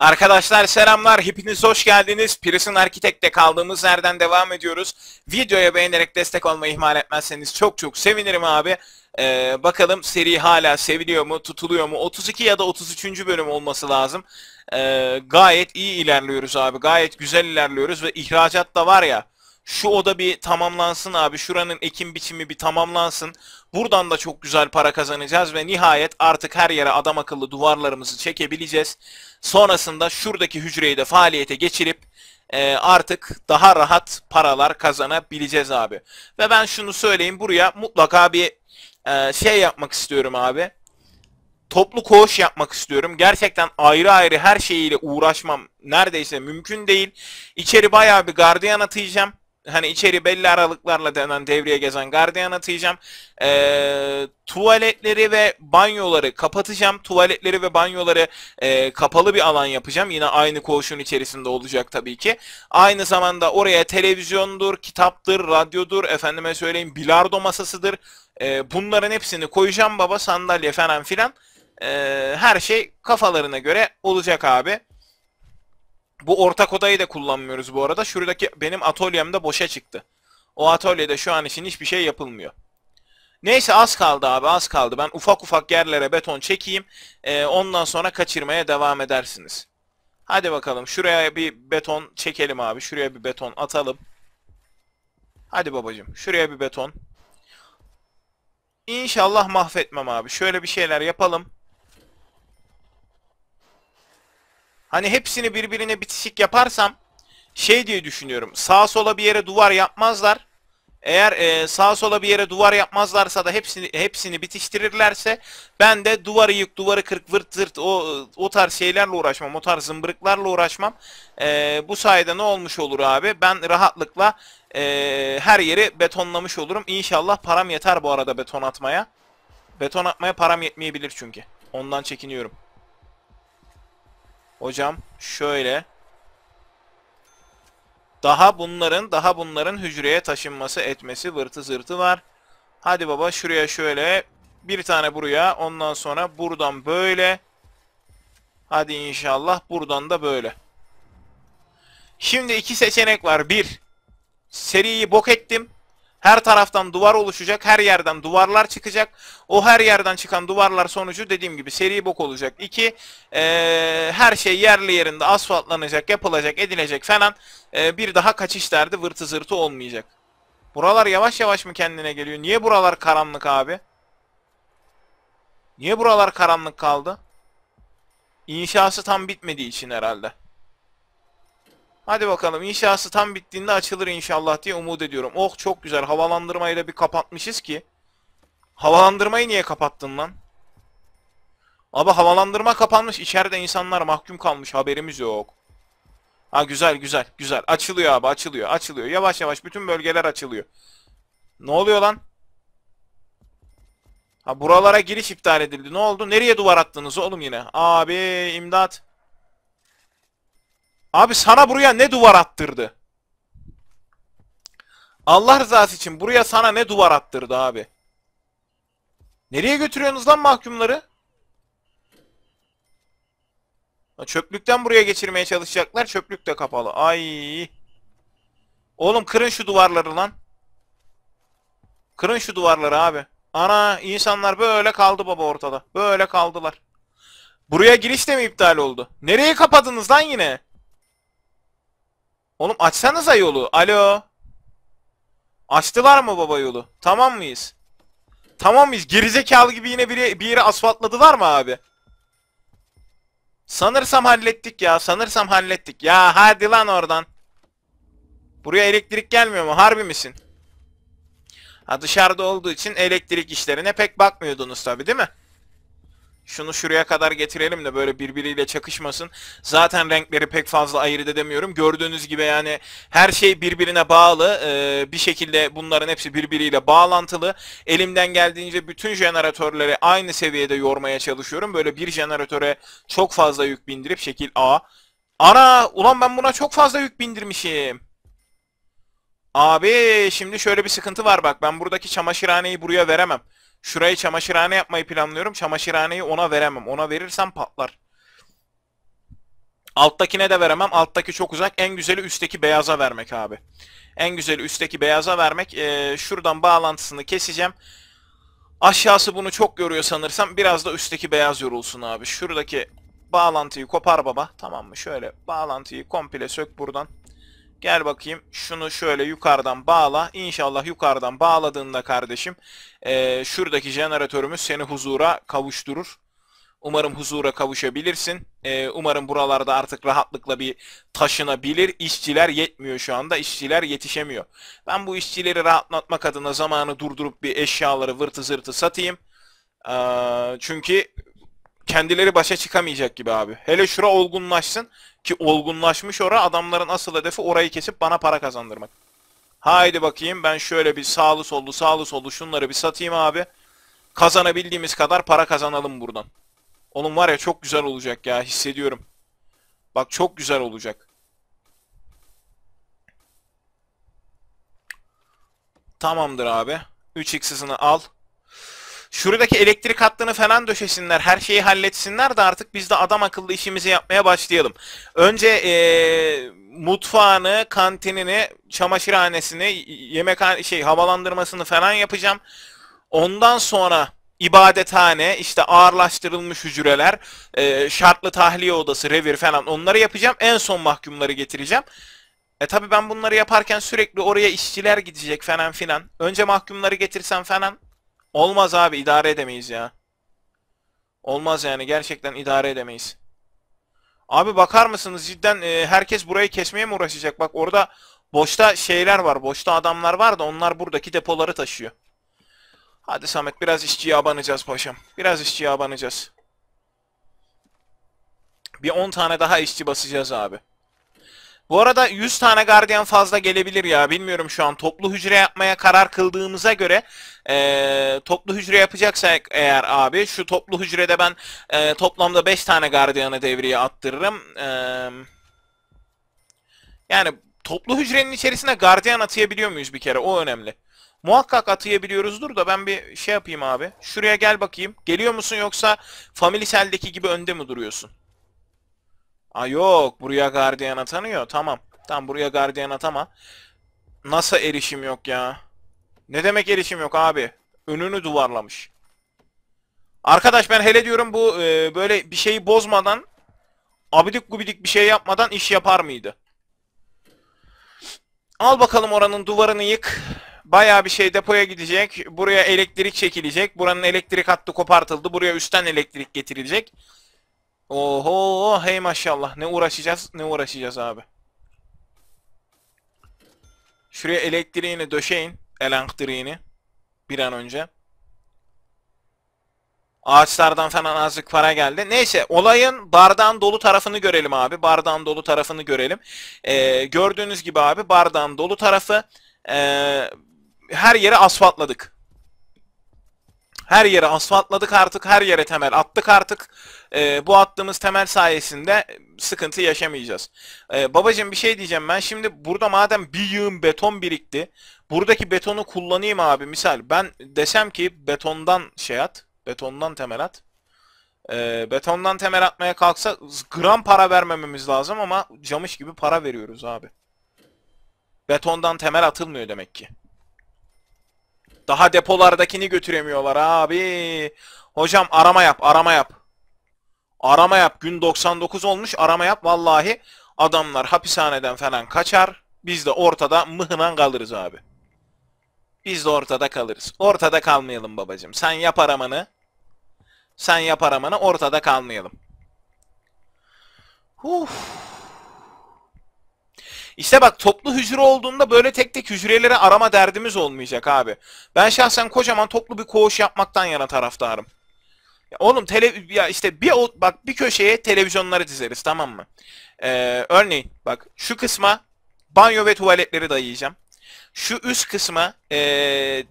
Arkadaşlar selamlar, hepiniz hoş geldiniz. Piris'in Arkitek'te kaldığımız yerden devam ediyoruz. Videoya beğenerek destek olmayı ihmal etmezseniz çok çok sevinirim abi. Ee, bakalım seri hala seviliyor mu, tutuluyor mu? 32 ya da 33. bölüm olması lazım. Ee, gayet iyi ilerliyoruz abi, gayet güzel ilerliyoruz ve ihracat da var ya şu oda bir tamamlansın abi. Şuranın ekim biçimi bir tamamlansın. Buradan da çok güzel para kazanacağız ve nihayet artık her yere adam akıllı duvarlarımızı çekebileceğiz. Sonrasında şuradaki hücreyi de faaliyete geçirip e, artık daha rahat paralar kazanabileceğiz abi. Ve ben şunu söyleyeyim buraya mutlaka bir e, şey yapmak istiyorum abi. Toplu koğuş yapmak istiyorum. Gerçekten ayrı ayrı her şeyiyle uğraşmam neredeyse mümkün değil. İçeri bayağı bir gardiyan atayacağım hani içeri belli aralıklarla denen devreye gezen gardiyan atayacağım. E, tuvaletleri ve banyoları kapatacağım. Tuvaletleri ve banyoları e, kapalı bir alan yapacağım. Yine aynı koğuşun içerisinde olacak tabii ki. Aynı zamanda oraya televizyondur, kitaptır, radyodur, efendime söyleyeyim bilardo masasıdır. E, bunların hepsini koyacağım baba sandalye falan filan. E, her şey kafalarına göre olacak abi. Bu ortak odayı da kullanmıyoruz bu arada. Şuradaki benim atölyem de boşa çıktı. O atölyede şu an için hiçbir şey yapılmıyor. Neyse az kaldı abi az kaldı. Ben ufak ufak yerlere beton çekeyim. Ee, ondan sonra kaçırmaya devam edersiniz. Hadi bakalım şuraya bir beton çekelim abi. Şuraya bir beton atalım. Hadi babacım şuraya bir beton. İnşallah mahvetmem abi. Şöyle bir şeyler yapalım. Hani hepsini birbirine bitişik yaparsam şey diye düşünüyorum. Sağa sola bir yere duvar yapmazlar. Eğer e, sağa sola bir yere duvar yapmazlarsa da hepsini hepsini bitiştirirlerse ben de duvarı yık, duvarı kırk, vırt zırt o, o tarz şeylerle uğraşmam. O tarz zımbırıklarla uğraşmam. E, bu sayede ne olmuş olur abi? Ben rahatlıkla e, her yeri betonlamış olurum. İnşallah param yeter bu arada beton atmaya. Beton atmaya param yetmeyebilir çünkü. Ondan çekiniyorum. Hocam şöyle. Daha bunların, daha bunların hücreye taşınması etmesi vırtı zırtı var. Hadi baba şuraya şöyle. Bir tane buraya. Ondan sonra buradan böyle. Hadi inşallah buradan da böyle. Şimdi iki seçenek var. Bir, seriyi bok ettim. Her taraftan duvar oluşacak, her yerden duvarlar çıkacak. O her yerden çıkan duvarlar sonucu dediğim gibi seri bok olacak. İki, E, her şey yerli yerinde asfaltlanacak, yapılacak, edilecek falan. E, bir daha kaçış derdi vırtı zırtı olmayacak. Buralar yavaş yavaş mı kendine geliyor? Niye buralar karanlık abi? Niye buralar karanlık kaldı? İnşası tam bitmediği için herhalde. Hadi bakalım inşası tam bittiğinde açılır inşallah diye umut ediyorum. Oh çok güzel havalandırmayı da bir kapatmışız ki. Havalandırmayı niye kapattın lan? Abi havalandırma kapanmış içeride insanlar mahkum kalmış haberimiz yok. Ha güzel güzel güzel açılıyor abi açılıyor açılıyor yavaş yavaş bütün bölgeler açılıyor. Ne oluyor lan? Ha buralara giriş iptal edildi. Ne oldu? Nereye duvar attınız oğlum yine? Abi imdat. Abi sana buraya ne duvar attırdı? Allah rızası için buraya sana ne duvar attırdı abi? Nereye götürüyorsunuz lan mahkumları? Çöplükten buraya geçirmeye çalışacaklar. Çöplük de kapalı. Ay. Oğlum kırın şu duvarları lan. Kırın şu duvarları abi. Ana insanlar böyle kaldı baba ortada. Böyle kaldılar. Buraya giriş de mi iptal oldu? Nereye kapadınız lan yine? Oğlum açsanıza yolu. Alo. Açtılar mı baba yolu? Tamam mıyız? Tamam mıyız? Gerizekalı gibi yine bir, bir yeri asfaltladılar mı abi? Sanırsam hallettik ya. Sanırsam hallettik. Ya hadi lan oradan. Buraya elektrik gelmiyor mu? Harbi misin? Ha dışarıda olduğu için elektrik işlerine pek bakmıyordunuz tabi değil mi? şunu şuraya kadar getirelim de böyle birbiriyle çakışmasın. Zaten renkleri pek fazla ayırt edemiyorum. Gördüğünüz gibi yani her şey birbirine bağlı. Ee, bir şekilde bunların hepsi birbiriyle bağlantılı. Elimden geldiğince bütün jeneratörleri aynı seviyede yormaya çalışıyorum. Böyle bir jeneratöre çok fazla yük bindirip şekil A. Ana ulan ben buna çok fazla yük bindirmişim. Abi şimdi şöyle bir sıkıntı var bak ben buradaki çamaşırhaneyi buraya veremem. Şurayı çamaşırhane yapmayı planlıyorum. Çamaşırhaneyi ona veremem. Ona verirsem patlar. Alttakine de veremem. Alttaki çok uzak. En güzeli üstteki beyaza vermek abi. En güzeli üstteki beyaza vermek. Ee, şuradan bağlantısını keseceğim. Aşağısı bunu çok görüyor sanırsam. Biraz da üstteki beyaz yorulsun abi. Şuradaki bağlantıyı kopar baba. Tamam mı? Şöyle bağlantıyı komple sök buradan. Gel bakayım şunu şöyle yukarıdan bağla. İnşallah yukarıdan bağladığında kardeşim e, şuradaki jeneratörümüz seni huzura kavuşturur. Umarım huzura kavuşabilirsin. E, umarım buralarda artık rahatlıkla bir taşınabilir. İşçiler yetmiyor şu anda. İşçiler yetişemiyor. Ben bu işçileri rahatlatmak adına zamanı durdurup bir eşyaları vırtı zırtı satayım. E, çünkü kendileri başa çıkamayacak gibi abi. Hele şura olgunlaşsın ki olgunlaşmış ora adamların asıl hedefi orayı kesip bana para kazandırmak. Haydi bakayım ben şöyle bir sağlı sollu sağlı sollu şunları bir satayım abi. Kazanabildiğimiz kadar para kazanalım buradan. Onun var ya çok güzel olacak ya hissediyorum. Bak çok güzel olacak. Tamamdır abi. 3x al şuradaki elektrik hattını falan döşesinler, her şeyi halletsinler de artık biz de adam akıllı işimizi yapmaya başlayalım. Önce ee, mutfağını, kantinini, çamaşırhanesini, yemek şey havalandırmasını falan yapacağım. Ondan sonra ibadethane, işte ağırlaştırılmış hücreler, e, şartlı tahliye odası, revir falan onları yapacağım. En son mahkumları getireceğim. E tabi ben bunları yaparken sürekli oraya işçiler gidecek falan filan. Önce mahkumları getirsem falan Olmaz abi idare edemeyiz ya. Olmaz yani gerçekten idare edemeyiz. Abi bakar mısınız cidden e, herkes burayı kesmeye mi uğraşacak? Bak orada boşta şeyler var. Boşta adamlar var da onlar buradaki depoları taşıyor. Hadi Samet biraz işçiye abanacağız paşam. Biraz işçiye abanacağız. Bir 10 tane daha işçi basacağız abi. Bu arada 100 tane gardiyan fazla gelebilir ya. Bilmiyorum şu an toplu hücre yapmaya karar kıldığımıza göre e, toplu hücre yapacaksak eğer abi şu toplu hücrede ben e, toplamda 5 tane gardiyanı devreye attırırım. E, yani toplu hücrenin içerisine gardiyan atayabiliyor muyuz bir kere? O önemli. Muhakkak atayabiliyoruzdur da ben bir şey yapayım abi. Şuraya gel bakayım. Geliyor musun yoksa familiseldeki gibi önde mi duruyorsun? Aa yok buraya gardiyan atanıyor. Tamam. Tamam buraya gardiyan atama. Nasıl erişim yok ya? Ne demek erişim yok abi? Önünü duvarlamış. Arkadaş ben hele diyorum bu e, böyle bir şeyi bozmadan abidik gubidik bir şey yapmadan iş yapar mıydı? Al bakalım oranın duvarını yık. Baya bir şey depoya gidecek. Buraya elektrik çekilecek. Buranın elektrik hattı kopartıldı. Buraya üstten elektrik getirilecek. Oho hey maşallah. Ne uğraşacağız ne uğraşacağız abi. Şuraya elektriğini döşeyin. Elektriğini. Bir an önce. Ağaçlardan falan azıcık para geldi. Neyse olayın bardağın dolu tarafını görelim abi. Bardağın dolu tarafını görelim. Ee, gördüğünüz gibi abi bardağın dolu tarafı e, her yeri asfaltladık. Her yere asfaltladık artık. Her yere temel attık artık e, bu attığımız temel sayesinde sıkıntı yaşamayacağız. E, ee, babacım bir şey diyeceğim ben şimdi burada madem bir yığın beton birikti. Buradaki betonu kullanayım abi misal ben desem ki betondan şey at betondan temel at. E, betondan temel atmaya kalksa gram para vermememiz lazım ama camış gibi para veriyoruz abi. Betondan temel atılmıyor demek ki. Daha depolardakini götüremiyorlar abi. Hocam arama yap, arama yap. Arama yap gün 99 olmuş arama yap vallahi adamlar hapishaneden falan kaçar. Biz de ortada mıhınan kalırız abi. Biz de ortada kalırız. Ortada kalmayalım babacım. Sen yap aramanı. Sen yap aramanı ortada kalmayalım. Huf. İşte bak toplu hücre olduğunda böyle tek tek hücrelere arama derdimiz olmayacak abi. Ben şahsen kocaman toplu bir koğuş yapmaktan yana taraftarım. Ya oğlum tele ya işte bir bak bir köşeye televizyonları dizeriz tamam mı? Ee, örneğin bak şu kısma banyo ve tuvaletleri dayayacağım. Şu üst kısma e,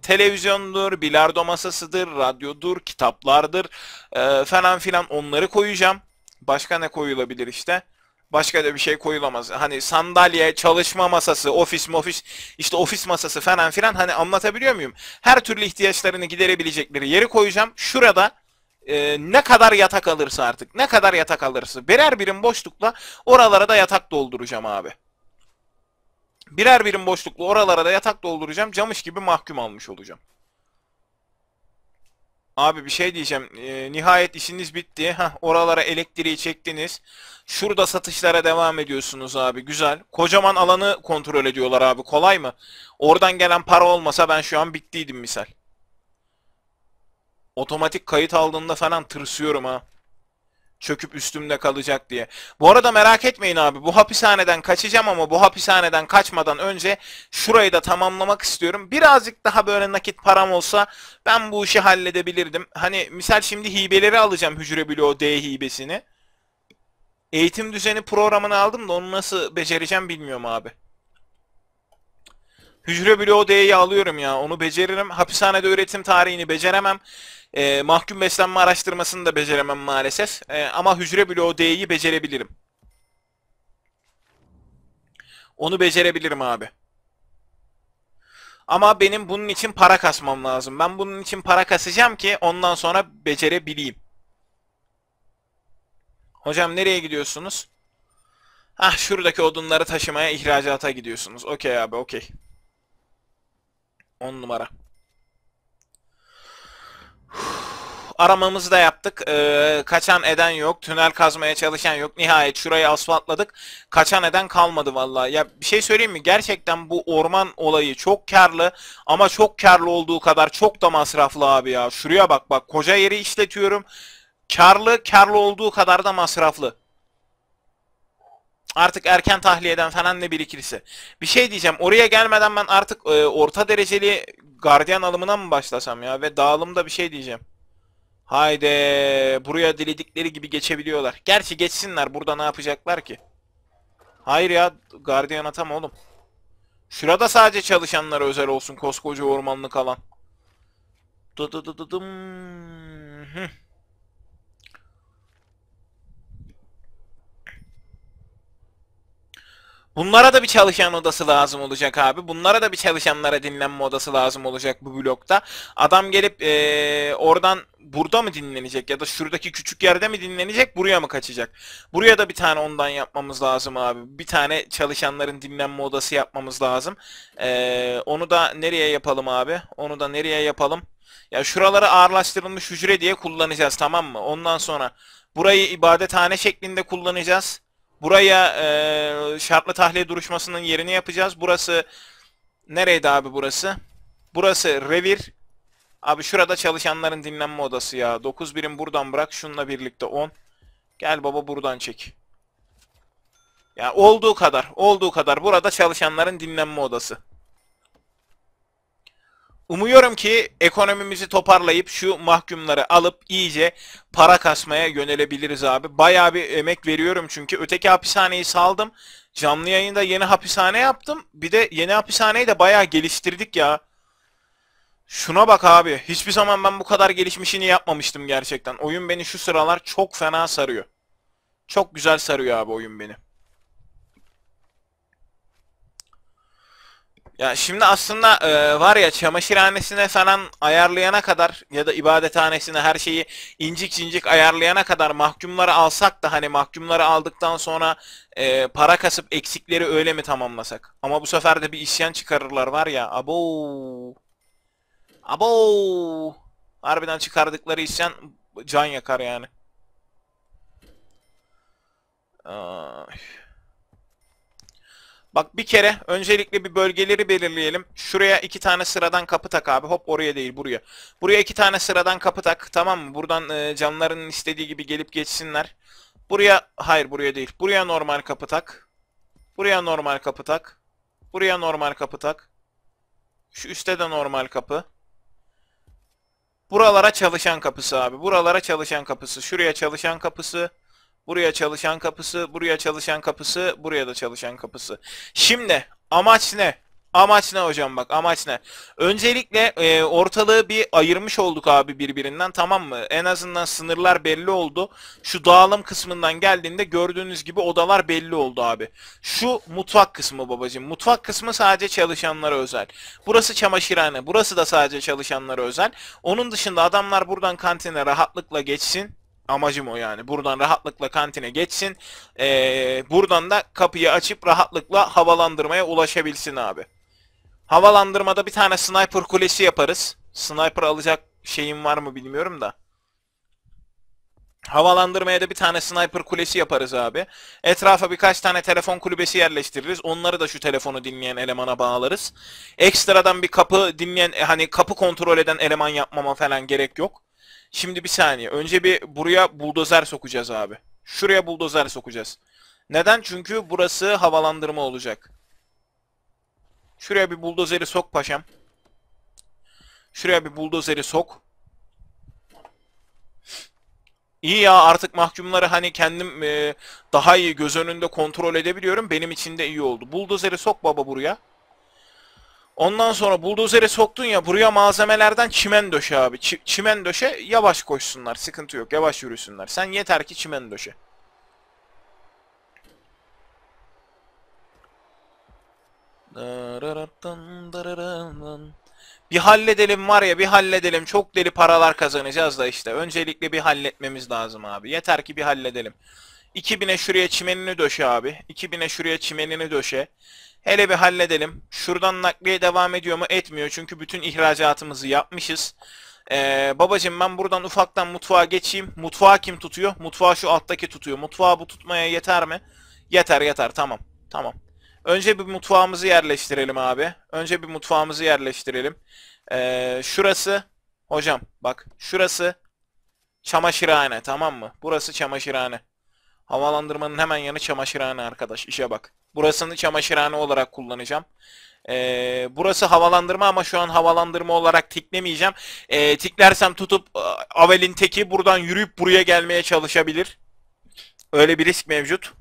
televizyondur, bilardo masasıdır, radyodur, kitaplardır e, falan filan onları koyacağım. Başka ne koyulabilir işte? Başka da bir şey koyulamaz. Hani sandalye, çalışma masası, ofis mofis, işte ofis masası falan filan hani anlatabiliyor muyum? Her türlü ihtiyaçlarını giderebilecekleri yeri koyacağım. Şurada e, ne kadar yatak alırsa artık ne kadar yatak alırsa birer birim boşlukla oralara da yatak dolduracağım abi. Birer birim boşlukla oralara da yatak dolduracağım. Camış gibi mahkum almış olacağım. Abi bir şey diyeceğim. E, nihayet işiniz bitti. Heh, oralara elektriği çektiniz. Şurada satışlara devam ediyorsunuz abi. Güzel. Kocaman alanı kontrol ediyorlar abi. Kolay mı? Oradan gelen para olmasa ben şu an bittiydim misal. Otomatik kayıt aldığında falan tırsıyorum ha. Çöküp üstümde kalacak diye. Bu arada merak etmeyin abi bu hapishaneden kaçacağım ama bu hapishaneden kaçmadan önce şurayı da tamamlamak istiyorum. Birazcık daha böyle nakit param olsa ben bu işi halledebilirdim. Hani misal şimdi hibeleri alacağım hücre bloğu D hibesini. Eğitim düzeni programını aldım da onu nasıl becereceğim bilmiyorum abi. Hücre bloğu D'yi alıyorum ya. Onu beceririm. Hapishanede üretim tarihini beceremem. E, mahkum beslenme araştırmasını da beceremem maalesef. E, ama hücre bloğu D'yi becerebilirim. Onu becerebilirim abi. Ama benim bunun için para kasmam lazım. Ben bunun için para kasacağım ki ondan sonra becerebileyim. Hocam nereye gidiyorsunuz? Ah şuradaki odunları taşımaya ihracata gidiyorsunuz. Okey abi okey. 10 numara. aramamızı da yaptık. Ee, kaçan eden yok. Tünel kazmaya çalışan yok. Nihayet şurayı asfaltladık. Kaçan eden kalmadı vallahi. Ya bir şey söyleyeyim mi? Gerçekten bu orman olayı çok karlı ama çok karlı olduğu kadar çok da masraflı abi ya. Şuraya bak bak. Koca yeri işletiyorum. Karlı, karlı olduğu kadar da masraflı. Artık erken tahliyeden falan ne birikirse. Bir şey diyeceğim. Oraya gelmeden ben artık e, orta dereceli gardiyan alımına mı başlasam ya? Ve dağılımda bir şey diyeceğim. Haydi buraya diledikleri gibi geçebiliyorlar. Gerçi geçsinler burada ne yapacaklar ki? Hayır ya gardiyan atam oğlum. Şurada sadece çalışanlara özel olsun koskoca ormanlık alan. Dı dı dı dı dım. Hıh. Bunlara da bir çalışan odası lazım olacak abi. Bunlara da bir çalışanlara dinlenme odası lazım olacak bu blokta. Adam gelip ee, oradan burada mı dinlenecek ya da şuradaki küçük yerde mi dinlenecek buraya mı kaçacak? Buraya da bir tane ondan yapmamız lazım abi. Bir tane çalışanların dinlenme odası yapmamız lazım. E, onu da nereye yapalım abi? Onu da nereye yapalım? Ya şuraları ağırlaştırılmış hücre diye kullanacağız tamam mı? Ondan sonra burayı ibadethane şeklinde kullanacağız. Buraya e, şartlı tahliye duruşmasının yerini yapacağız. Burası nereydi abi burası? Burası revir. Abi şurada çalışanların dinlenme odası ya. 9 birim buradan bırak. Şununla birlikte 10. Gel baba buradan çek. Ya olduğu kadar, olduğu kadar burada çalışanların dinlenme odası. Umuyorum ki ekonomimizi toparlayıp şu mahkumları alıp iyice para kasmaya yönelebiliriz abi. Bayağı bir emek veriyorum çünkü öteki hapishaneyi saldım. Canlı yayında yeni hapishane yaptım. Bir de yeni hapishaneyi de bayağı geliştirdik ya. Şuna bak abi. Hiçbir zaman ben bu kadar gelişmişini yapmamıştım gerçekten. Oyun beni şu sıralar çok fena sarıyor. Çok güzel sarıyor abi oyun beni. Ya şimdi aslında e, var ya çamaşırhanesine falan ayarlayana kadar ya da ibadethanesine her şeyi incik incik ayarlayana kadar mahkumları alsak da hani mahkumları aldıktan sonra e, para kasıp eksikleri öyle mi tamamlasak? Ama bu sefer de bir isyan çıkarırlar var ya abo abo harbiden çıkardıkları isyan can yakar yani. Ay. Bak bir kere öncelikle bir bölgeleri belirleyelim. Şuraya iki tane sıradan kapı tak abi. Hop oraya değil buraya. Buraya iki tane sıradan kapı tak. Tamam mı? Buradan e, camların istediği gibi gelip geçsinler. Buraya hayır buraya değil. Buraya normal kapı tak. Buraya normal kapı tak. Buraya normal kapı tak. Şu üstte de normal kapı. Buralara çalışan kapısı abi. Buralara çalışan kapısı. Şuraya çalışan kapısı. Buraya çalışan kapısı, buraya çalışan kapısı, buraya da çalışan kapısı. Şimdi amaç ne? Amaç ne hocam bak amaç ne? Öncelikle e, ortalığı bir ayırmış olduk abi birbirinden tamam mı? En azından sınırlar belli oldu. Şu dağılım kısmından geldiğinde gördüğünüz gibi odalar belli oldu abi. Şu mutfak kısmı babacığım. Mutfak kısmı sadece çalışanlara özel. Burası çamaşırhane. Burası da sadece çalışanlara özel. Onun dışında adamlar buradan kantine rahatlıkla geçsin. Amacım o yani. Buradan rahatlıkla kantine geçsin. Ee, buradan da kapıyı açıp rahatlıkla havalandırmaya ulaşabilsin abi. Havalandırmada bir tane sniper kulesi yaparız. Sniper alacak şeyim var mı bilmiyorum da. Havalandırmaya da bir tane sniper kulesi yaparız abi. Etrafa birkaç tane telefon kulübesi yerleştiririz. Onları da şu telefonu dinleyen elemana bağlarız. Ekstradan bir kapı dinleyen e, hani kapı kontrol eden eleman yapmama falan gerek yok. Şimdi bir saniye. Önce bir buraya buldozer sokacağız abi. Şuraya buldozer sokacağız. Neden? Çünkü burası havalandırma olacak. Şuraya bir buldozeri sok paşam. Şuraya bir buldozeri sok. İyi ya artık mahkumları hani kendim e, daha iyi göz önünde kontrol edebiliyorum. Benim için de iyi oldu. Buldozeri sok baba buraya. Ondan sonra buldozere soktun ya buraya malzemelerden çimen döşe abi. Ç- çimen döşe yavaş koşsunlar. Sıkıntı yok. Yavaş yürüsünler. Sen yeter ki çimen döşe. Bir halledelim var ya bir halledelim. Çok deli paralar kazanacağız da işte. Öncelikle bir halletmemiz lazım abi. Yeter ki bir halledelim. 2000'e şuraya çimenini döşe abi. 2000'e şuraya çimenini döşe. Hele bir halledelim. Şuradan nakliye devam ediyor mu? Etmiyor. Çünkü bütün ihracatımızı yapmışız. Ee, babacım ben buradan ufaktan mutfağa geçeyim. Mutfağı kim tutuyor? Mutfağı şu alttaki tutuyor. Mutfağı bu tutmaya yeter mi? Yeter yeter tamam. Tamam. Önce bir mutfağımızı yerleştirelim abi. Önce bir mutfağımızı yerleştirelim. Ee, şurası. Hocam bak şurası çamaşırhane tamam mı? Burası çamaşırhane. Havalandırmanın hemen yanı çamaşırhane arkadaş. İşe bak. Burasını çamaşırhane olarak kullanacağım. Ee, burası havalandırma ama şu an havalandırma olarak tiklemeyeceğim. Ee, tiklersem tutup e, Avel'in teki buradan yürüyüp buraya gelmeye çalışabilir. Öyle bir risk mevcut.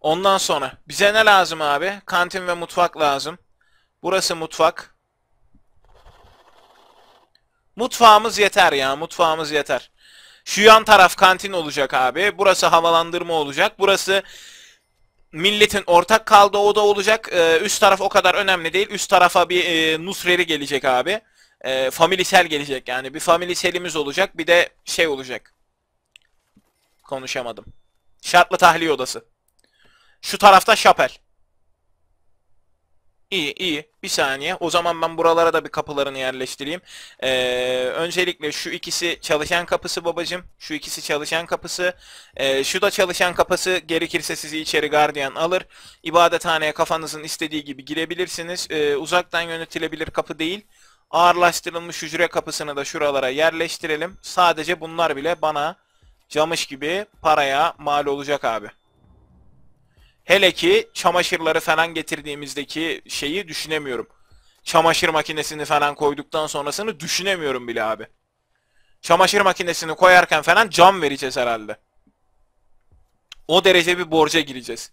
Ondan sonra bize ne lazım abi? Kantin ve mutfak lazım. Burası mutfak. Mutfağımız yeter ya. Mutfağımız yeter. Şu yan taraf kantin olacak abi. Burası havalandırma olacak. Burası milletin ortak kaldığı oda olacak. Ee, üst taraf o kadar önemli değil. Üst tarafa bir e, Nusreri gelecek abi. E, ee, familisel gelecek yani. Bir familiselimiz olacak. Bir de şey olacak. Konuşamadım. Şartlı tahliye odası. Şu tarafta şapel. İyi iyi bir saniye o zaman ben buralara da bir kapılarını yerleştireyim. Ee, öncelikle şu ikisi çalışan kapısı babacım şu ikisi çalışan kapısı ee, şu da çalışan kapısı gerekirse sizi içeri gardiyan alır. İbadethaneye kafanızın istediği gibi girebilirsiniz ee, uzaktan yönetilebilir kapı değil. Ağırlaştırılmış hücre kapısını da şuralara yerleştirelim. Sadece bunlar bile bana camış gibi paraya mal olacak abi. Hele ki çamaşırları falan getirdiğimizdeki şeyi düşünemiyorum. Çamaşır makinesini falan koyduktan sonrasını düşünemiyorum bile abi. Çamaşır makinesini koyarken falan cam vereceğiz herhalde. O derece bir borca gireceğiz.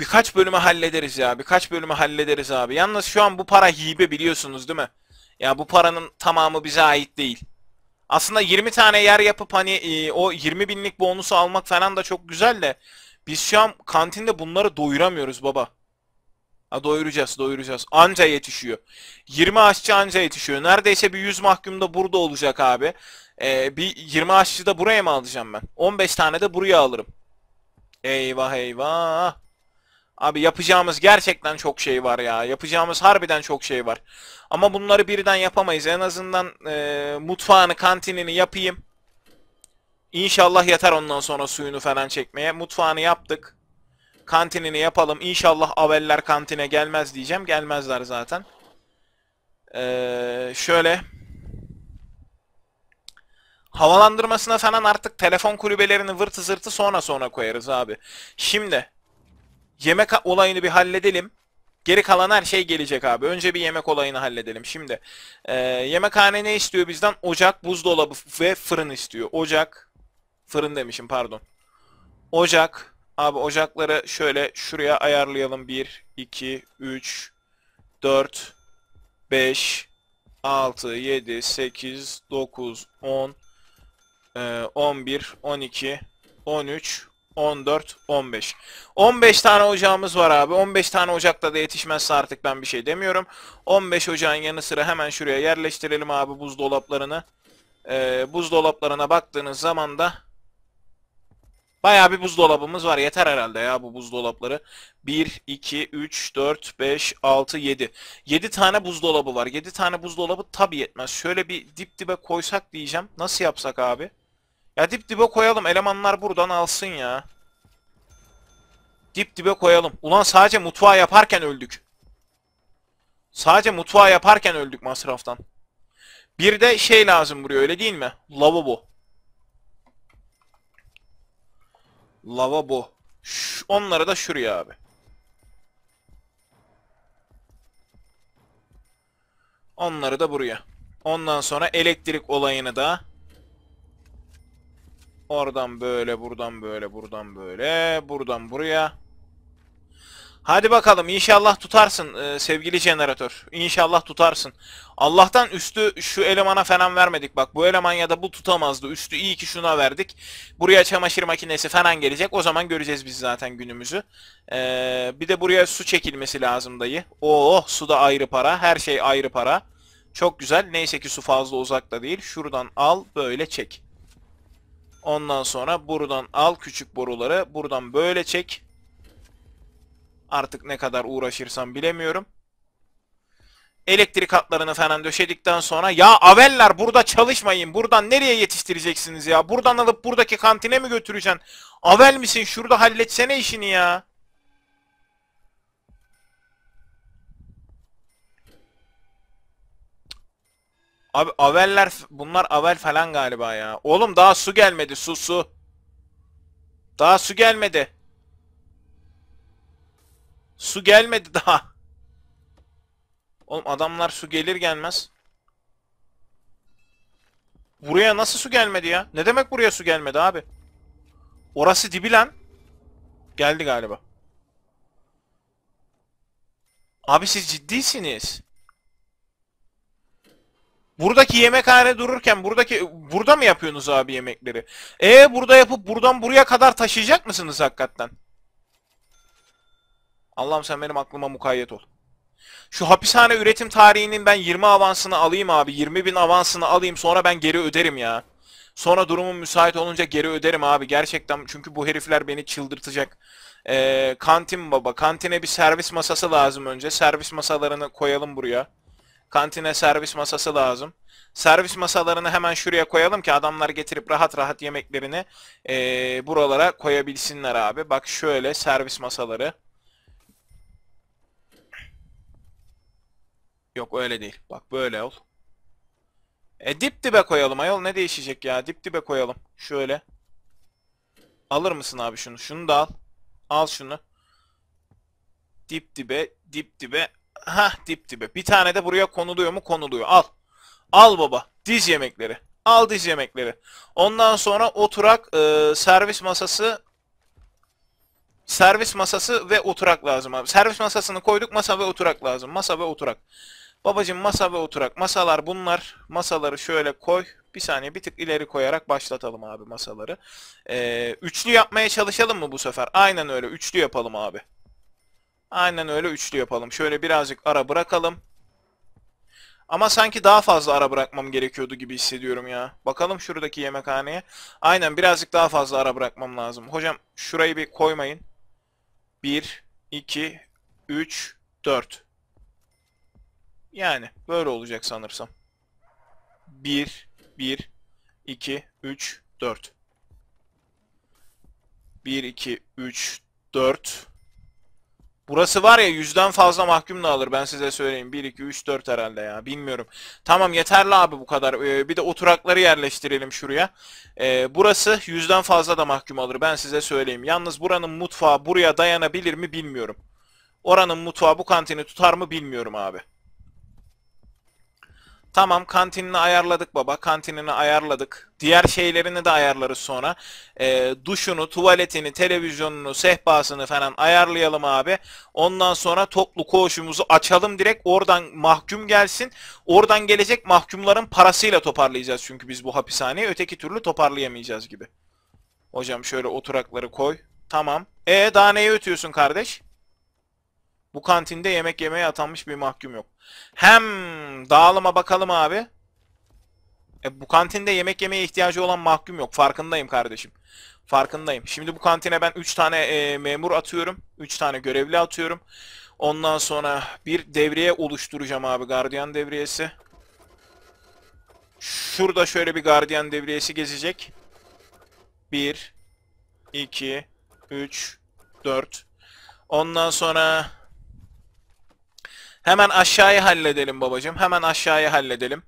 birkaç bölümü hallederiz ya. Birkaç bölümü hallederiz abi. Yalnız şu an bu para hibe biliyorsunuz değil mi? Ya bu paranın tamamı bize ait değil. Aslında 20 tane yer yapıp hani e, o 20 binlik bonusu almak falan da çok güzel de biz şu an kantinde bunları doyuramıyoruz baba. Ha, doyuracağız doyuracağız. Anca yetişiyor. 20 aşçı anca yetişiyor. Neredeyse bir 100 mahkum da burada olacak abi. Ee, bir 20 aşçı da buraya mı alacağım ben? 15 tane de buraya alırım. Eyvah eyvah. Abi yapacağımız gerçekten çok şey var ya. Yapacağımız harbiden çok şey var. Ama bunları birden yapamayız. En azından e, mutfağını, kantinini yapayım. İnşallah yeter ondan sonra suyunu falan çekmeye. Mutfağını yaptık. Kantinini yapalım. İnşallah aveller kantine gelmez diyeceğim. Gelmezler zaten. Ee, şöyle. Havalandırmasına falan artık telefon kulübelerini vırtı zırtı sonra sonra koyarız abi. Şimdi yemek olayını bir halledelim. Geri kalan her şey gelecek abi. Önce bir yemek olayını halledelim. Şimdi e, yemekhane ne istiyor bizden? Ocak, buzdolabı ve fırın istiyor. Ocak, fırın demişim pardon. Ocak, abi ocakları şöyle şuraya ayarlayalım. 1, 2, 3, 4, 5, 6, 7, 8, 9, 10, e, 11, 12, 13, 14, 15. 15 tane ocağımız var abi. 15 tane ocakta da yetişmezse artık ben bir şey demiyorum. 15 ocağın yanı sıra hemen şuraya yerleştirelim abi buzdolaplarını. Ee, buzdolaplarına baktığınız zaman da Baya bir buzdolabımız var. Yeter herhalde ya bu buzdolapları. 1, 2, 3, 4, 5, 6, 7. 7 tane buzdolabı var. 7 tane buzdolabı tabi yetmez. Şöyle bir dip dibe koysak diyeceğim. Nasıl yapsak abi? Ya dip dibe koyalım. Elemanlar buradan alsın ya. Dip dibe koyalım. Ulan sadece mutfağı yaparken öldük. Sadece mutfağı yaparken öldük masraftan. Bir de şey lazım buraya öyle değil mi? Lavabo. Lavabo. Ş onları da şuraya abi. Onları da buraya. Ondan sonra elektrik olayını da Oradan böyle, buradan böyle, buradan böyle, buradan buraya. Hadi bakalım inşallah tutarsın e, sevgili jeneratör. İnşallah tutarsın. Allah'tan üstü şu elemana falan vermedik. Bak bu eleman ya da bu tutamazdı. Üstü iyi ki şuna verdik. Buraya çamaşır makinesi falan gelecek. O zaman göreceğiz biz zaten günümüzü. E, bir de buraya su çekilmesi lazım dayı. Oo oh, su da ayrı para. Her şey ayrı para. Çok güzel. Neyse ki su fazla uzakta değil. Şuradan al böyle çek. Ondan sonra buradan al küçük boruları. Buradan böyle çek. Artık ne kadar uğraşırsam bilemiyorum. Elektrik hatlarını falan döşedikten sonra ya aveller burada çalışmayın. Buradan nereye yetiştireceksiniz ya? Buradan alıp buradaki kantine mi götüreceksin? Avel misin? Şurada halletsene işini ya. Abi aveller bunlar avel falan galiba ya. Oğlum daha su gelmedi su su. Daha su gelmedi. Su gelmedi daha. Oğlum adamlar su gelir gelmez. Buraya nasıl su gelmedi ya? Ne demek buraya su gelmedi abi? Orası dibi lan. Geldi galiba. Abi siz ciddisiniz. Buradaki yemekhane dururken buradaki burada mı yapıyorsunuz abi yemekleri? E burada yapıp buradan buraya kadar taşıyacak mısınız hakikaten? Allah'ım sen benim aklıma mukayyet ol. Şu hapishane üretim tarihinin ben 20 avansını alayım abi. 20 bin avansını alayım sonra ben geri öderim ya. Sonra durumum müsait olunca geri öderim abi. Gerçekten çünkü bu herifler beni çıldırtacak. Ee, kantin baba. Kantine bir servis masası lazım önce. Servis masalarını koyalım buraya. Kantine servis masası lazım. Servis masalarını hemen şuraya koyalım ki adamlar getirip rahat rahat yemeklerini e, buralara koyabilsinler abi. Bak şöyle servis masaları. Yok öyle değil. Bak böyle ol. E dip dibe koyalım ayol ne değişecek ya dip dibe koyalım. Şöyle. Alır mısın abi şunu? Şunu da al. Al şunu. Dip dibe, dip dibe. Ha dip dibe. Bir tane de buraya konuluyor mu? Konuluyor. Al. Al baba. Diz yemekleri. Al diz yemekleri. Ondan sonra oturak e, servis masası servis masası ve oturak lazım abi. Servis masasını koyduk. Masa ve oturak lazım. Masa ve oturak. Babacım masa ve oturak. Masalar bunlar. Masaları şöyle koy. Bir saniye bir tık ileri koyarak başlatalım abi masaları. Ee, üçlü yapmaya çalışalım mı bu sefer? Aynen öyle. Üçlü yapalım abi. Aynen öyle üçlü yapalım. Şöyle birazcık ara bırakalım. Ama sanki daha fazla ara bırakmam gerekiyordu gibi hissediyorum ya. Bakalım şuradaki yemekhaneye. Aynen birazcık daha fazla ara bırakmam lazım. Hocam şurayı bir koymayın. 1, 2, 3, 4. Yani böyle olacak sanırsam. 1, 1, 2, 3, 4. 1, 2, 3, 4. Burası var ya yüzden fazla mahkumla alır ben size söyleyeyim. 1, 2, 3, 4 herhalde ya bilmiyorum. Tamam yeterli abi bu kadar. Ee, bir de oturakları yerleştirelim şuraya. Ee, burası yüzden fazla da mahkum alır ben size söyleyeyim. Yalnız buranın mutfağı buraya dayanabilir mi bilmiyorum. Oranın mutfağı bu kantini tutar mı bilmiyorum abi. Tamam kantinini ayarladık baba. Kantinini ayarladık. Diğer şeylerini de ayarlarız sonra. E, duşunu, tuvaletini, televizyonunu, sehpasını falan ayarlayalım abi. Ondan sonra toplu koğuşumuzu açalım direkt. Oradan mahkum gelsin. Oradan gelecek mahkumların parasıyla toparlayacağız çünkü biz bu hapishaneyi. Öteki türlü toparlayamayacağız gibi. Hocam şöyle oturakları koy. Tamam. E daha neyi ötüyorsun kardeş? Bu kantinde yemek yemeye atanmış bir mahkum yok. Hem dağılıma bakalım abi. E, bu kantinde yemek yemeye ihtiyacı olan mahkum yok. Farkındayım kardeşim. Farkındayım. Şimdi bu kantine ben 3 tane e, memur atıyorum. 3 tane görevli atıyorum. Ondan sonra bir devriye oluşturacağım abi. Gardiyan devriyesi. Şurada şöyle bir gardiyan devriyesi gezecek. 1, 2, 3, 4. Ondan sonra Hemen aşağıya halledelim babacım. Hemen aşağıya halledelim.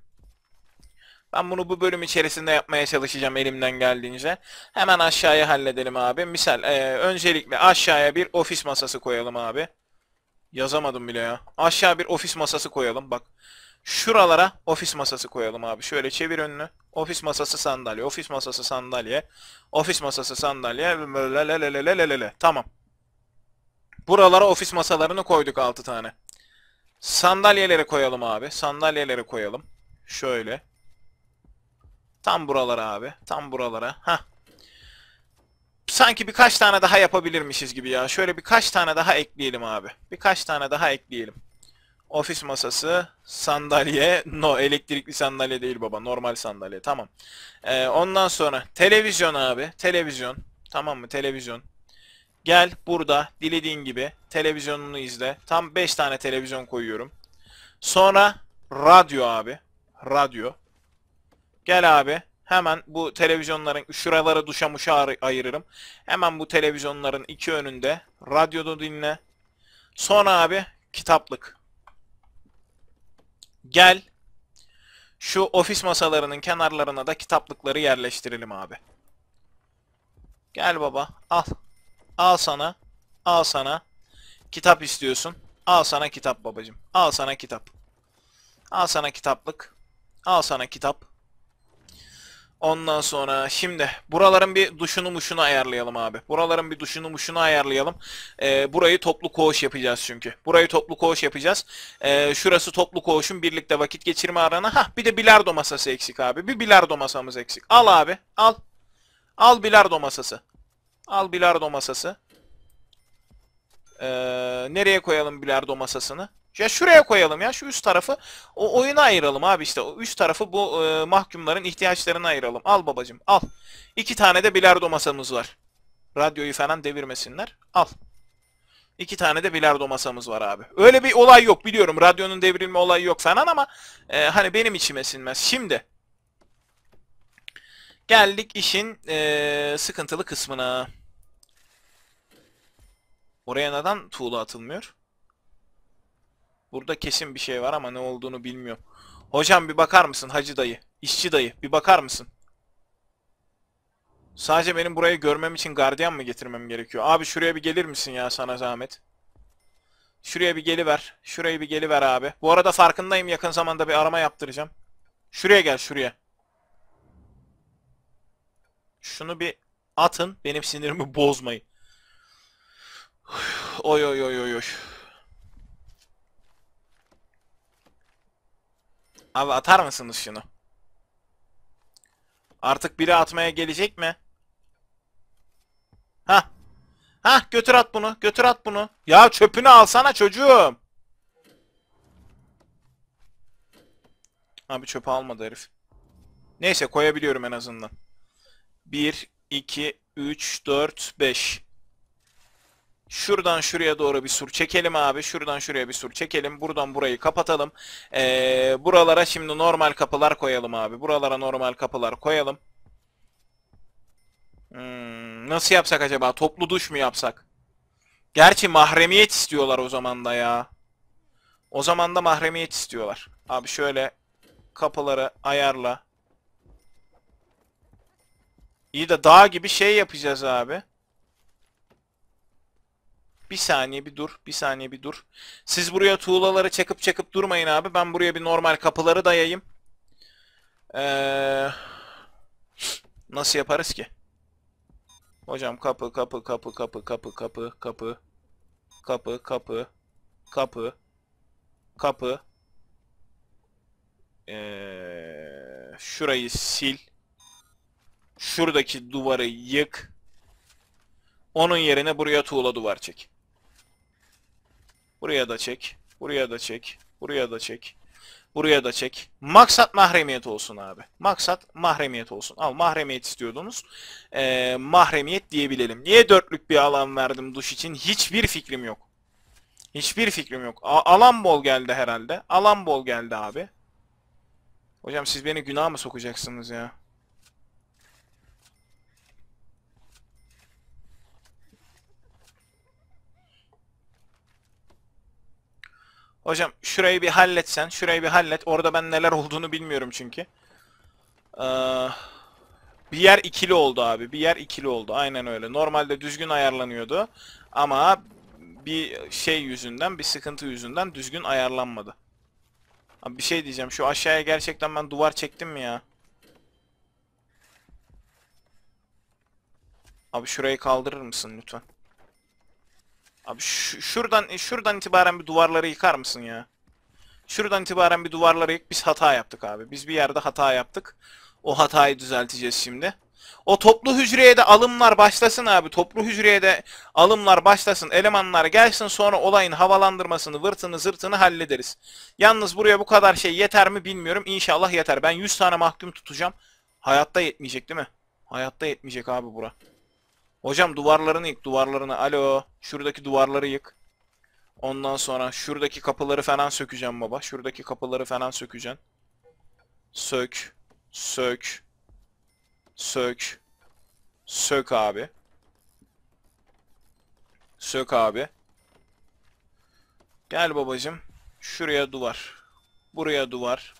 Ben bunu bu bölüm içerisinde yapmaya çalışacağım elimden geldiğince. Hemen aşağıya halledelim abi. Misal e, öncelikle aşağıya bir ofis masası koyalım abi. Yazamadım bile ya. Aşağı bir ofis masası koyalım bak. Şuralara ofis masası koyalım abi. Şöyle çevir önünü. Ofis masası sandalye, ofis masası sandalye, ofis masası sandalye. Tamam. Buralara ofis masalarını koyduk 6 tane. Sandalyeleri koyalım abi. sandalyeleri koyalım. Şöyle. Tam buralara abi. Tam buralara. Ha. Sanki birkaç tane daha yapabilirmişiz gibi ya. Şöyle birkaç tane daha ekleyelim abi. Birkaç tane daha ekleyelim. Ofis masası, sandalye, no elektrikli sandalye değil baba, normal sandalye. Tamam. Ee, ondan sonra televizyon abi, televizyon. Tamam mı? Televizyon. Gel burada dilediğin gibi televizyonunu izle. Tam 5 tane televizyon koyuyorum. Sonra radyo abi. Radyo. Gel abi. Hemen bu televizyonların şuralara duşa muşa ayırırım. Hemen bu televizyonların iki önünde radyoda dinle. Sonra abi kitaplık. Gel şu ofis masalarının kenarlarına da kitaplıkları yerleştirelim abi. Gel baba al. Al sana. Al sana. Kitap istiyorsun. Al sana kitap babacım. Al sana kitap. Al sana kitaplık. Al sana kitap. Ondan sonra şimdi buraların bir duşunu muşunu ayarlayalım abi. Buraların bir duşunu muşunu ayarlayalım. Ee, burayı toplu koğuş yapacağız çünkü. Burayı toplu koğuş yapacağız. Ee, şurası toplu koğuşun birlikte vakit geçirme aranı. Hah bir de bilardo masası eksik abi. Bir bilardo masamız eksik. Al abi al. Al bilardo masası. Al bilardo masası. Ee, nereye koyalım bilardo masasını? Ya şuraya koyalım ya şu üst tarafı o oyuna ayıralım abi işte o üst tarafı bu e, mahkumların ihtiyaçlarını ayıralım. Al babacım al. İki tane de bilardo masamız var. Radyoyu falan devirmesinler. Al. İki tane de bilardo masamız var abi. Öyle bir olay yok biliyorum radyonun devrilme olayı yok falan ama e, hani benim içime sinmez. Şimdi geldik işin e, sıkıntılı kısmına. Oraya neden tuğla atılmıyor? Burada kesin bir şey var ama ne olduğunu bilmiyorum. Hocam bir bakar mısın hacı dayı? İşçi dayı bir bakar mısın? Sadece benim burayı görmem için gardiyan mı getirmem gerekiyor? Abi şuraya bir gelir misin ya sana zahmet? Şuraya bir geliver. Şurayı bir geliver abi. Bu arada farkındayım yakın zamanda bir arama yaptıracağım. Şuraya gel şuraya. Şunu bir atın benim sinirimi bozmayın. Oy oy oy oy oy. Abi atar mısınız şunu? Artık biri atmaya gelecek mi? Ha, ha götür at bunu. Götür at bunu. Ya çöpünü alsana çocuğum. Abi çöpü almadı herif. Neyse koyabiliyorum en azından. 1, 2, 3, 4, 5. Şuradan şuraya doğru bir sur çekelim abi. Şuradan şuraya bir sur çekelim. Buradan burayı kapatalım. Ee, buralara şimdi normal kapılar koyalım abi. Buralara normal kapılar koyalım. Hmm, nasıl yapsak acaba? Toplu duş mu yapsak? Gerçi mahremiyet istiyorlar o zaman da ya. O zaman da mahremiyet istiyorlar. Abi şöyle kapıları ayarla. İyi de dağ gibi şey yapacağız abi. Bir saniye bir dur. Bir saniye bir dur. Siz buraya tuğlaları çakıp çakıp durmayın abi. Ben buraya bir normal kapıları dayayım. Ee, nasıl yaparız ki? Hocam kapı kapı kapı kapı kapı kapı kapı kapı kapı kapı kapı ee, şurayı sil şuradaki duvarı yık onun yerine buraya tuğla duvar çek. Buraya da çek. Buraya da çek. Buraya da çek. Buraya da çek. Maksat mahremiyet olsun abi. Maksat mahremiyet olsun. Al mahremiyet istiyordunuz. Ee, mahremiyet diyebilelim. Niye dörtlük bir alan verdim duş için? Hiçbir fikrim yok. Hiçbir fikrim yok. A alan bol geldi herhalde. Alan bol geldi abi. Hocam siz beni günah mı sokacaksınız ya? Hocam şurayı bir halletsen. Şurayı bir hallet. Orada ben neler olduğunu bilmiyorum çünkü. Ee, bir yer ikili oldu abi. Bir yer ikili oldu. Aynen öyle. Normalde düzgün ayarlanıyordu. Ama bir şey yüzünden, bir sıkıntı yüzünden düzgün ayarlanmadı. Abi bir şey diyeceğim. Şu aşağıya gerçekten ben duvar çektim mi ya? Abi şurayı kaldırır mısın lütfen? Abi şuradan şuradan itibaren bir duvarları yıkar mısın ya? Şuradan itibaren bir duvarları yık. Biz hata yaptık abi. Biz bir yerde hata yaptık. O hatayı düzelteceğiz şimdi. O toplu hücreye de alımlar başlasın abi. Toplu hücreye de alımlar başlasın. Elemanlar gelsin sonra olayın havalandırmasını, vırtını zırtını hallederiz. Yalnız buraya bu kadar şey yeter mi bilmiyorum. İnşallah yeter. Ben 100 tane mahkum tutacağım. Hayatta yetmeyecek değil mi? Hayatta yetmeyecek abi bura. Hocam duvarlarını yık duvarlarını. Alo. Şuradaki duvarları yık. Ondan sonra şuradaki kapıları falan sökeceğim baba. Şuradaki kapıları falan sökeceğim. Sök. Sök. Sök. Sök abi. Sök abi. Gel babacım. Şuraya duvar. Buraya duvar.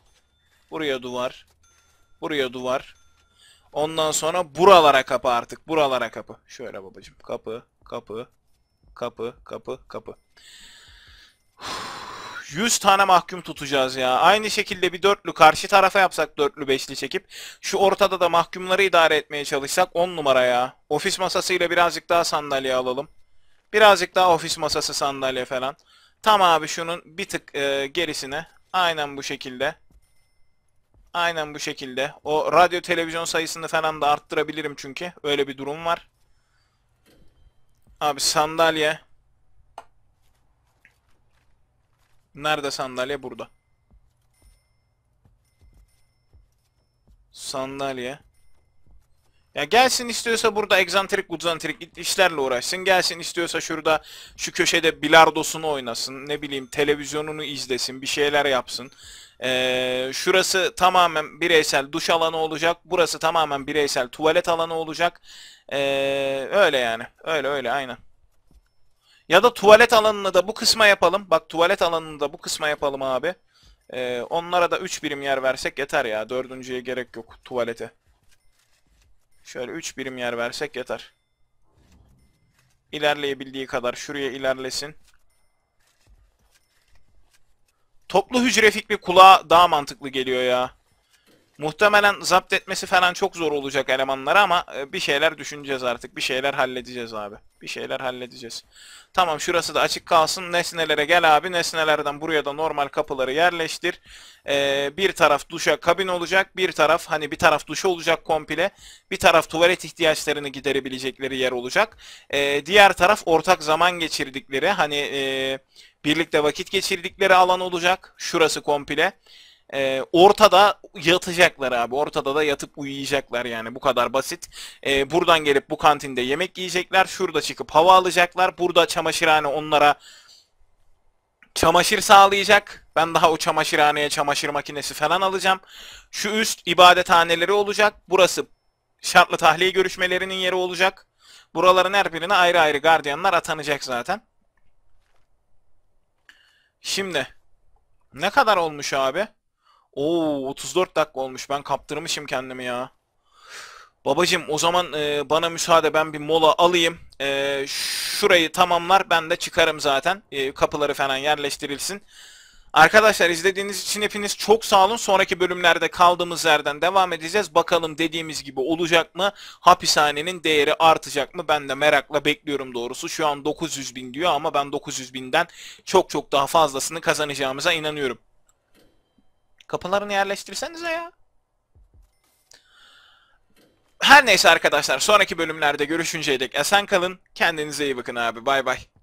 Buraya duvar. Buraya duvar. Ondan sonra buralara kapı artık. Buralara kapı. Şöyle babacım. Kapı, kapı, kapı, kapı, kapı. 100 tane mahkum tutacağız ya. Aynı şekilde bir dörtlü karşı tarafa yapsak dörtlü beşli çekip şu ortada da mahkumları idare etmeye çalışsak 10 numara ya. Ofis masasıyla birazcık daha sandalye alalım. Birazcık daha ofis masası sandalye falan. Tam abi şunun bir tık e, gerisine aynen bu şekilde Aynen bu şekilde. O radyo televizyon sayısını falan da arttırabilirim çünkü. Öyle bir durum var. Abi sandalye. Nerede sandalye? Burada. Sandalye. Ya gelsin istiyorsa burada egzantrik uzantrik işlerle uğraşsın. Gelsin istiyorsa şurada şu köşede bilardosunu oynasın. Ne bileyim televizyonunu izlesin. Bir şeyler yapsın. Ee, şurası tamamen bireysel duş alanı olacak. Burası tamamen bireysel tuvalet alanı olacak. Ee, öyle yani. Öyle öyle aynen. Ya da tuvalet alanını da bu kısma yapalım. Bak tuvalet alanını da bu kısma yapalım abi. Ee, onlara da 3 birim yer versek yeter ya. Dördüncüye gerek yok tuvalete. Şöyle 3 birim yer versek yeter. İlerleyebildiği kadar şuraya ilerlesin. Toplu hücre fikri kulağa daha mantıklı geliyor ya. Muhtemelen zapt etmesi falan çok zor olacak elemanlara ama e, bir şeyler düşüneceğiz artık. Bir şeyler halledeceğiz abi. Bir şeyler halledeceğiz. Tamam şurası da açık kalsın. Nesnelere gel abi. Nesnelerden buraya da normal kapıları yerleştir. Ee, bir taraf duşa kabin olacak. Bir taraf hani bir taraf duşa olacak komple. Bir taraf tuvalet ihtiyaçlarını giderebilecekleri yer olacak. Ee, diğer taraf ortak zaman geçirdikleri hani... ee, Birlikte vakit geçirdikleri alan olacak. Şurası komple. E, ortada yatacaklar abi. Ortada da yatıp uyuyacaklar yani. Bu kadar basit. E, buradan gelip bu kantinde yemek yiyecekler. Şurada çıkıp hava alacaklar. Burada çamaşırhane onlara çamaşır sağlayacak. Ben daha o çamaşırhaneye çamaşır makinesi falan alacağım. Şu üst ibadethaneleri olacak. Burası şartlı tahliye görüşmelerinin yeri olacak. Buraların her birine ayrı ayrı gardiyanlar atanacak zaten. Şimdi. Ne kadar olmuş abi? Oo 34 dakika olmuş. Ben kaptırmışım kendimi ya. Babacım o zaman e, bana müsaade ben bir mola alayım. E, şurayı tamamlar ben de çıkarım zaten. E, kapıları falan yerleştirilsin. Arkadaşlar izlediğiniz için hepiniz çok sağ olun. Sonraki bölümlerde kaldığımız yerden devam edeceğiz. Bakalım dediğimiz gibi olacak mı? Hapishanenin değeri artacak mı? Ben de merakla bekliyorum doğrusu. Şu an 900 bin diyor ama ben 900 binden çok çok daha fazlasını kazanacağımıza inanıyorum. Kapılarını yerleştirsenize ya. Her neyse arkadaşlar sonraki bölümlerde görüşünceye dek esen kalın. Kendinize iyi bakın abi bay bay.